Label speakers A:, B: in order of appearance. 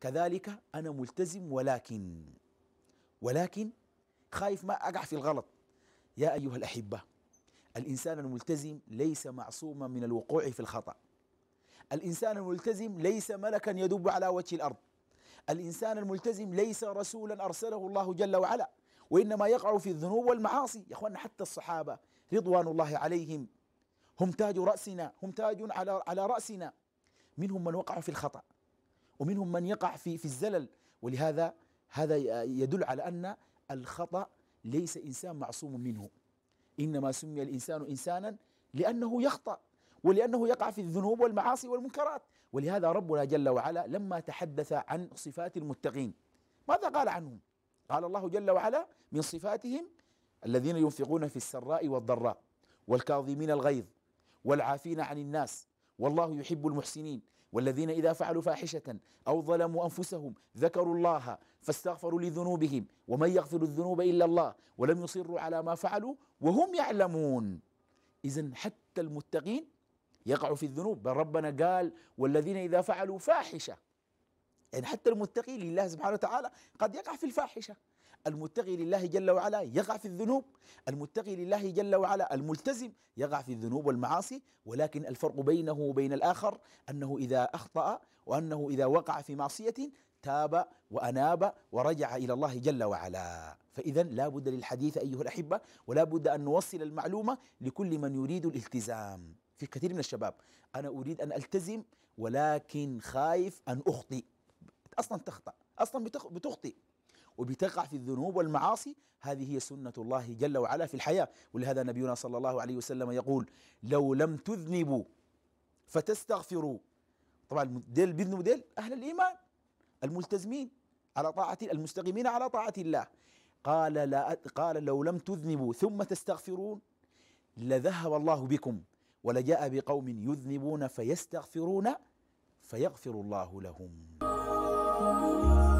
A: كذلك أنا ملتزم ولكن ولكن خايف ما أقع في الغلط يا أيها الأحبة الإنسان الملتزم ليس معصوما من الوقوع في الخطأ الإنسان الملتزم ليس ملكا يدب على وجه الأرض الإنسان الملتزم ليس رسولا أرسله الله جل وعلا وإنما يقع في الذنوب والمعاصي يا أخوانا حتى الصحابة رضوان الله عليهم هم تاج رأسنا هم تاج على على رأسنا منهم من وقع في الخطأ ومنهم من يقع في في الزلل ولهذا هذا يدل على ان الخطا ليس انسان معصوم منه انما سمي الانسان انسانا لانه يخطا ولانه يقع في الذنوب والمعاصي والمنكرات ولهذا ربنا جل وعلا لما تحدث عن صفات المتقين ماذا قال عنهم قال الله جل وعلا من صفاتهم الذين ينفقون في السراء والضراء والكاظمين الغيظ والعافين عن الناس والله يحب المحسنين والذين إذا فعلوا فاحشة أو ظلموا أنفسهم ذكروا الله فاستغفروا لذنوبهم ومن يغفر الذنوب إلا الله ولم يصروا على ما فعلوا وهم يعلمون إذا حتى المتقين يقعوا في الذنوب بل ربنا قال والذين إذا فعلوا فاحشة يعني حتى المتقين لله سبحانه وتعالى قد يقع في الفاحشة المتقي لله جل وعلا يقع في الذنوب المتقي لله جل وعلا الملتزم يقع في الذنوب والمعاصي ولكن الفرق بينه وبين الآخر أنه إذا أخطأ وأنه إذا وقع في معصية تاب وأناب ورجع إلى الله جل وعلا فإذا لا بد للحديث أيها الأحبة ولا بد أن نوصل المعلومة لكل من يريد الالتزام في كثير من الشباب أنا أريد أن ألتزم ولكن خايف أن أخطئ أصلا تخطأ أصلا بتخطئ وبتقع في الذنوب والمعاصي هذه هي سنة الله جل وعلا في الحياة ولهذا نبينا صلى الله عليه وسلم يقول لو لم تذنبوا فتستغفروا طبعا ديل بذنبوا ديل أهل الإيمان الملتزمين على طاعة المستقيمين على طاعة الله قال لا قال لو لم تذنبوا ثم تستغفرون لذهب الله بكم ولجاء بقوم يذنبون فيستغفرون فيغفر الله لهم